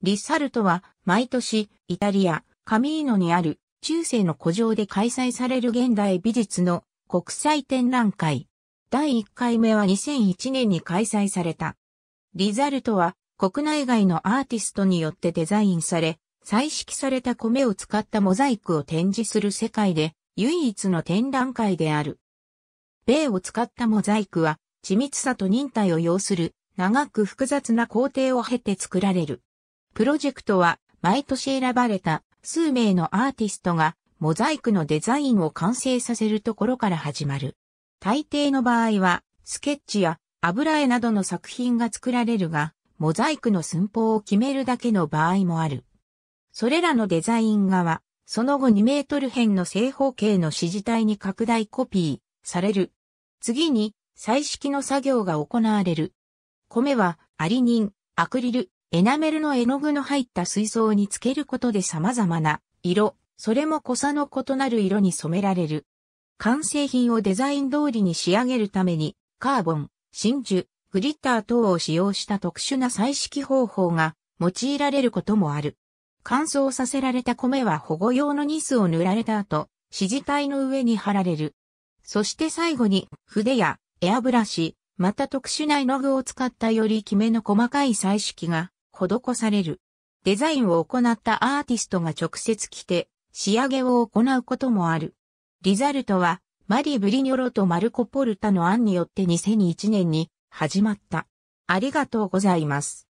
リッサルトは毎年イタリア、カミーノにある中世の古城で開催される現代美術の国際展覧会。第1回目は2001年に開催された。リザルトは国内外のアーティストによってデザインされ、彩色された米を使ったモザイクを展示する世界で唯一の展覧会である。米を使ったモザイクは緻密さと忍耐を要する長く複雑な工程を経て作られる。プロジェクトは毎年選ばれた数名のアーティストがモザイクのデザインを完成させるところから始まる。大抵の場合はスケッチや油絵などの作品が作られるが、モザイクの寸法を決めるだけの場合もある。それらのデザイン画は、その後2メートル辺の正方形の指示体に拡大コピーされる。次に、彩色の作業が行われる。米は、アリニン、アクリル、エナメルの絵の具の入った水槽につけることで様々な色、それも濃さの異なる色に染められる。完成品をデザイン通りに仕上げるために、カーボン、真珠、グリッター等を使用した特殊な彩色方法が用いられることもある。乾燥させられた米は保護用のニスを塗られた後、指示体の上に貼られる。そして最後に筆やエアブラシ、また特殊な絵の具を使ったよりキメの細かい彩色が施される。デザインを行ったアーティストが直接来て、仕上げを行うこともある。リザルトは、マリ・ブリニョロとマルコ・ポルタの案によって2001年に始まった。ありがとうございます。